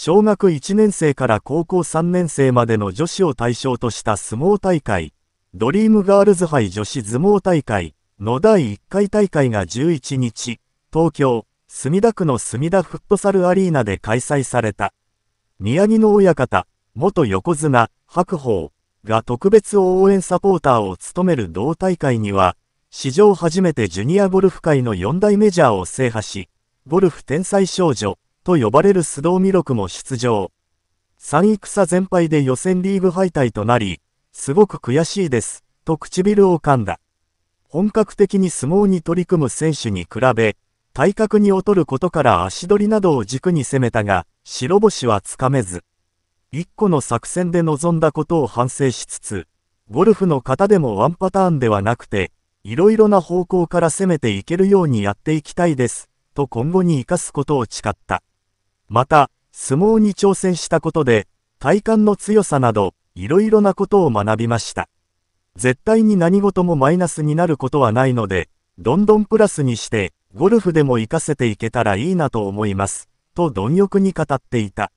小学1年生から高校3年生までの女子を対象とした相撲大会、ドリームガールズ杯女子相撲大会の第1回大会が11日、東京、墨田区の墨田フットサルアリーナで開催された。宮城の親方、元横綱、白鵬が特別応援サポーターを務める同大会には、史上初めてジュニアゴルフ界の4大メジャーを制覇し、ゴルフ天才少女、と呼ばれる須藤弥勒も出場。三戦全敗で予選リーグ敗退となり、すごく悔しいです、と唇を噛んだ。本格的に相撲に取り組む選手に比べ、体格に劣ることから足取りなどを軸に攻めたが、白星はつかめず。一個の作戦で臨んだことを反省しつつ、ゴルフの方でもワンパターンではなくて、いろいろな方向から攻めていけるようにやっていきたいです、と今後に生かすことを誓った。また、相撲に挑戦したことで、体幹の強さなど、いろいろなことを学びました。絶対に何事もマイナスになることはないので、どんどんプラスにして、ゴルフでも活かせていけたらいいなと思います、と貪欲に語っていた。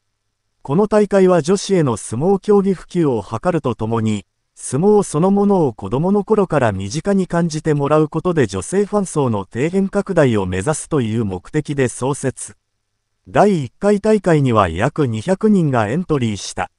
この大会は女子への相撲競技普及を図るとともに、相撲そのものを子供の頃から身近に感じてもらうことで女性ファン層の底辺拡大を目指すという目的で創設。第1回大会には約200人がエントリーした。